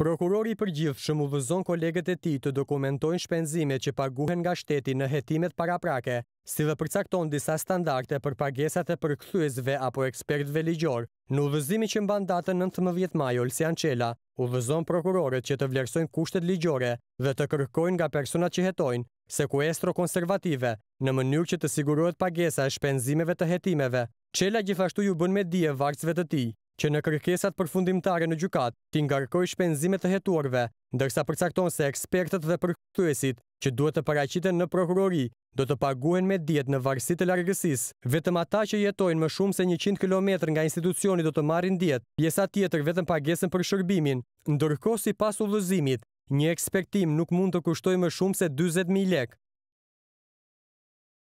Prokurori për gjithë shumë vëzon kolegët e ti të dokumentojnë shpenzime që paguhen nga shteti në jetimet para prake, si dhe përcakton disa standarte për pagesat e për apo ekspertve ligjor. Në vëzimi që mban datën 19. majo, Lësi Ancela, vëzon prokurorit që të vlerësojnë kushtet ligjore dhe të kërkojnë nga personat që jetojnë, sekuestro konservative, në mënyrë që të sigurohet pagesa e shpenzimeve të jetimeve. Qela gjithashtu ju bën me dje varcëve të ti që në kërkesat përfundimtare në gjukat ti ngarkoj shpenzimet të hetuarve, ndërsa përcakton se ekspertët dhe përkëtuesit që duhet të paraqiten në prokurori do të paguhen me diet në varësi të largësisë. Vetëm ata që jetojnë më shumë se 100 km nga institucioni do të marrin diet, pjesa tjetër vetëm pagesën për shërbimin. Ndërkohë sipas udhëzimit, një ekspertim nuk mund të kushtojë më shumë se 40000 lekë.